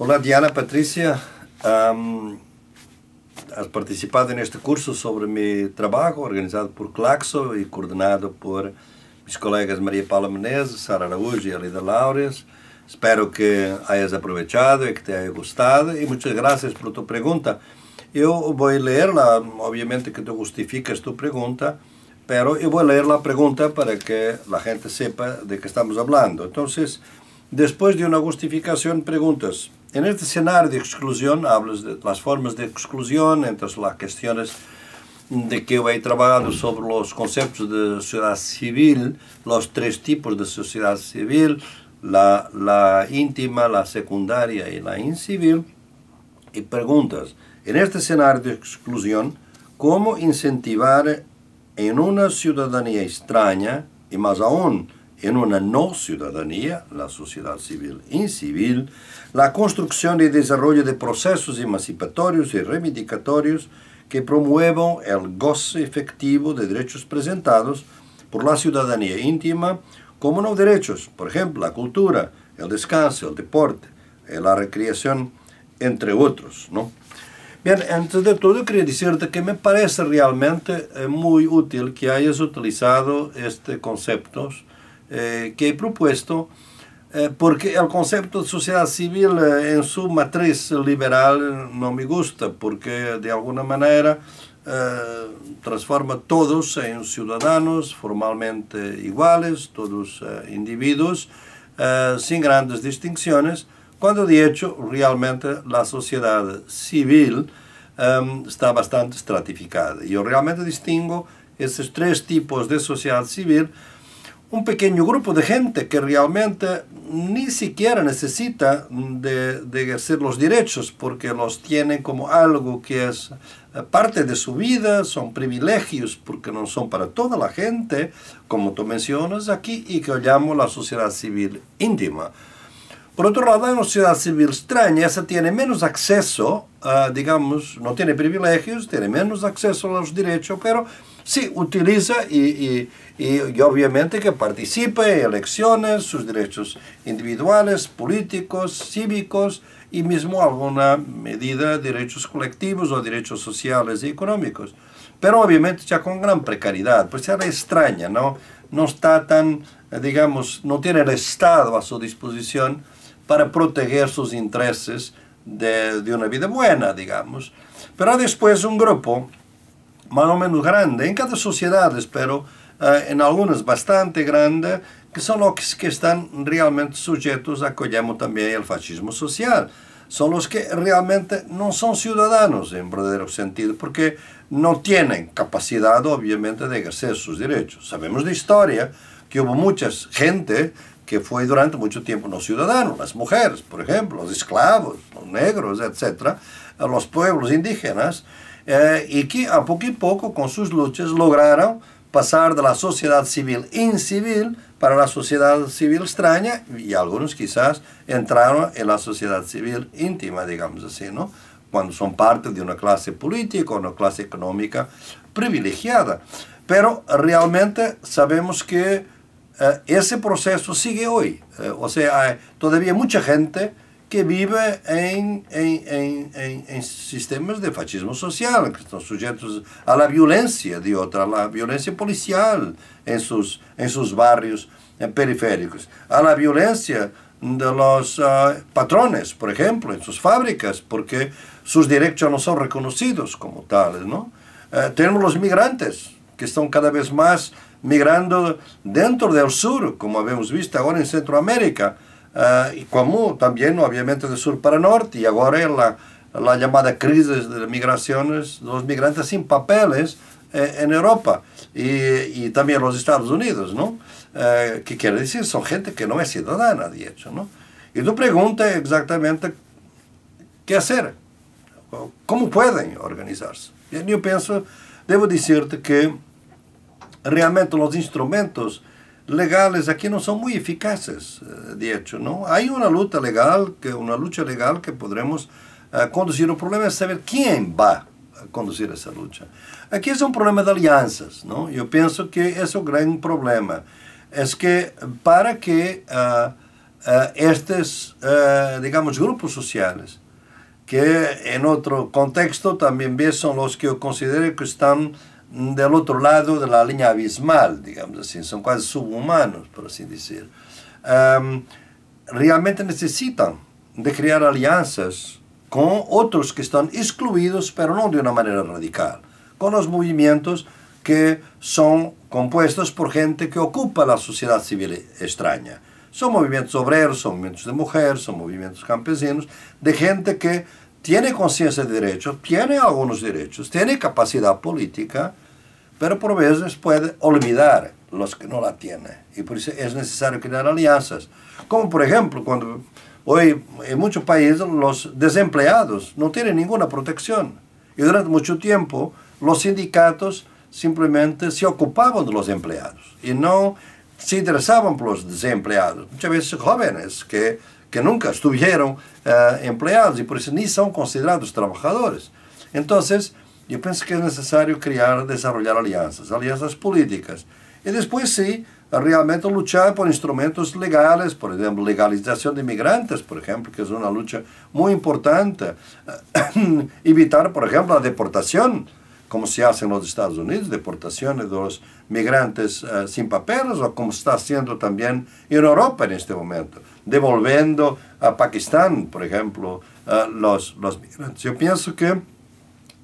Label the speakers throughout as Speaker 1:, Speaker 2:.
Speaker 1: Olá Diana, Patrícia. Um, has participado neste curso sobre meu trabalho, organizado por Claxo e coordenado por meus colegas Maria Paula Menezes, Sara Araújo e Alida Laures. Espero que hayas aproveitado e que te haya gostado e muitas graças por tua pergunta. Eu vou lê-la, obviamente que tu justificas tua pergunta, pero eu vou ler a pergunta para que a gente sepa de que estamos falando. Então, depois de uma justificação, perguntas. En este escenario de exclusión hablas de las formas de exclusión, entre las cuestiones de que he trabajado, sobre los conceptos de sociedad civil, los tres tipos de sociedad civil, la, íntima, la secundaria y la incivil, y preguntas, en este escenario de exclusión, ¿cómo incentivar en una ciudadanía extraña, y más aún, en una no ciudadanía, la sociedad civil incivil, la construcción y desarrollo de procesos emancipatorios y reivindicatorios que promuevan el goce efectivo de derechos presentados por la ciudadanía íntima como no derechos, por ejemplo, la cultura, el descanso, el deporte, la recreación, entre otros. ¿no? Bien, antes de todo quería decirte que me parece realmente eh, muy útil que hayas utilizado este concepto eh, que he propuesto, eh, porque el concepto de sociedad civil eh, en su matriz liberal no me gusta, porque de alguna manera transforma a todos en ciudadanos formalmente iguales, todos individuos, sin grandes distinciones, cuando de hecho realmente la sociedad civil em, está bastante estratificada. Yo realmente distingo esos tres tipos de sociedad civil un pequeño grupo de gente que realmente ni siquiera necesita de, de, ejercer los derechos porque los tienen como algo que es eh, parte de su vida, son privilegios porque no son para toda la gente, como tú mencionas aquí, y que llamo la sociedad civil íntima. Por otro lado, hay una sociedad civil extraña, esa tiene menos acceso Ah, digamos, no tiene privilegios, tiene menos acceso a los derechos, pero sí utiliza y, obviamente que participa en elecciones, sus derechos individuales, políticos, cívicos y mismo alguna medida de derechos colectivos o derechos sociales y económicos. Pero obviamente ya con gran precariedad, pues era extraña, ¿no? No está tan, digamos, no tiene el Estado a su disposición para proteger sus intereses de, una vida buena, digamos. Pero después un grupo más o menos grande, en cada sociedad, pero eh, en algunas bastante grande, que son los que están realmente sujetos a que también el fascismo social. Son los que realmente no son ciudadanos en verdadero sentido, porque no tienen capacidad, obviamente, de ejercer sus derechos. Sabemos de historia que hubo mucha gente que fue durante mucho tiempo los ciudadanos, las mujeres, por ejemplo, los esclavos, los negros, etc., los pueblos indígenas, eh, y que a poco y poco con sus luchas lograron pasar de la sociedad civil incivil para la sociedad civil extraña y algunos quizás entraron en la sociedad civil íntima, digamos así, ¿no? cuando son parte de una clase política, o una clase económica privilegiada. Pero realmente sabemos que eh, ese proceso sigue hoy. Eh, o sea, hay todavía mucha gente que vive en, en, en, en, sistemas de fascismo social, que están sujetos a la violencia de otra, a la violencia policial en sus, en sus barrios eh, periféricos, a la violencia de los patrones, por ejemplo, en sus fábricas, porque sus derechos no son reconocidos como tales. ¿no? tenemos los migrantes, que están cada vez más migrando dentro del sur, como habíamos visto ahora en Centroamérica, eh, y como también obviamente del sur para norte, y ahora la, la llamada crisis de migraciones, los migrantes sin papeles eh, en Europa y, y también los Estados Unidos, ¿no? Eh, ¿Qué que quiere decir, son gente que no es ciudadana, de hecho, ¿no? Y tú preguntas exactamente qué hacer, cómo pueden organizarse. Yo pienso, debo decirte que realmente los instrumentos legales aquí no son muy eficaces, eh, de hecho, ¿no? Hay una lucha legal que, una lucha legal que podremos eh, conducir. El problema es saber quién va a conducir esa lucha. Aquí es un problema de alianzas, ¿no? Yo pienso que es un gran problema. Es que para que eh, estos, digamos, grupos sociales, que en otro contexto también son los que yo considero que están del otro lado de la línea abismal, digamos así, son casi subhumanos, por así decir. Em, realmente necesitan de crear alianzas con otros que están excluidos, pero no de una manera radical, con los movimientos que son compuestos por gente que ocupa la sociedad civil extraña. Son movimientos obreros, son movimientos de mujeres, son movimientos campesinos, de gente que tiene conciencia de derechos, tiene algunos derechos, tiene capacidad política, pero por veces puede olvidar los que no la tienen. Y por eso es necesario crear alianzas. Como por ejemplo, cuando hoy en muchos países los desempleados no tienen ninguna protección. Y durante mucho tiempo los sindicatos simplemente se ocupaban de los empleados y no se interesaban por los desempleados. Muchas veces jóvenes que que nunca estuvieron eh, empleados y por eso ni son considerados trabajadores. Entonces, yo pienso que es necesario crear, desarrollar alianzas, alianzas políticas. Y después sí, realmente luchar por instrumentos legales, por ejemplo, legalización de inmigrantes, por ejemplo, que es una lucha muy importante. Evitar, por ejemplo, la deportación como se hace en los Estados Unidos, deportaciones de los migrantes eh, sin papeles, o como está haciendo también en Europa en este momento, devolviendo a Pakistán, por ejemplo, eh, los, los migrantes. Yo pienso que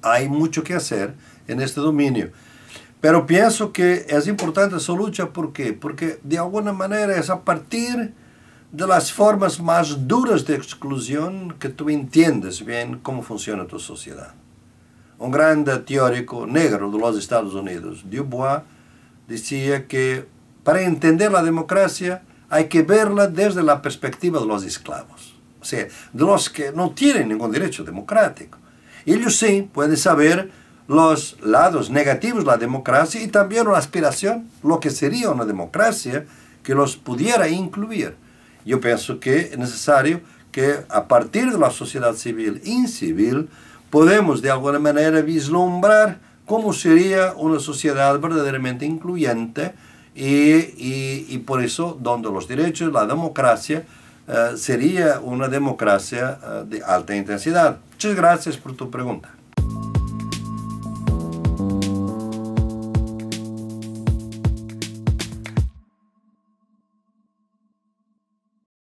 Speaker 1: hay mucho que hacer en este dominio. Pero pienso que es importante su lucha, ¿por qué? Porque de alguna manera es a partir de las formas más duras de exclusión que tú entiendes bien cómo funciona tu sociedad un um gran teórico negro de los Estados Unidos, Dubois, decía que para entender la democracia hay que verla desde la perspectiva de los esclavos, o sea, de los que no tienen ningún derecho democrático. Ellos sí pueden saber los lados negativos de la democracia y también una aspiración, lo que sería una democracia que los pudiera incluir. Yo pienso que es necesario que a partir de la sociedad civil incivil podemos de alguna manera vislumbrar cómo sería una sociedad verdaderamente incluyente y, por eso donde los derechos, la democracia, eh, sería una democracia eh, de alta intensidad. Muchas gracias por tu pregunta.